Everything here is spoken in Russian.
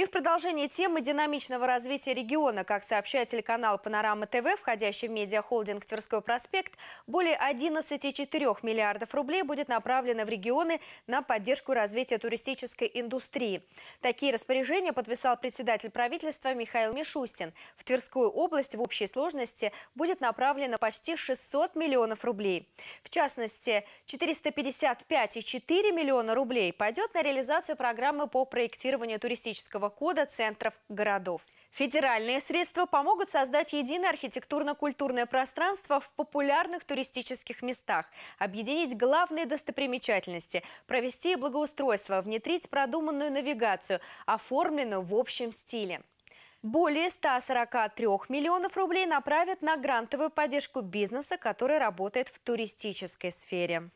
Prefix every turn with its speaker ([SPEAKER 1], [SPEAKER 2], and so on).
[SPEAKER 1] И в продолжение темы динамичного развития региона, как сообщает телеканал «Панорама ТВ», входящий в медиахолдинг «Тверской проспект», более 11,4 миллиардов рублей будет направлено в регионы на поддержку развития туристической индустрии. Такие распоряжения подписал председатель правительства Михаил Мишустин. В Тверскую область в общей сложности будет направлено почти 600 миллионов рублей. В частности, 455,4 миллиона рублей пойдет на реализацию программы по проектированию туристического кода центров городов. Федеральные средства помогут создать единое архитектурно-культурное пространство в популярных туристических местах, объединить главные достопримечательности, провести благоустройство, внедрить продуманную навигацию, оформленную в общем стиле. Более 143 миллионов рублей направят на грантовую поддержку бизнеса, который работает в туристической сфере.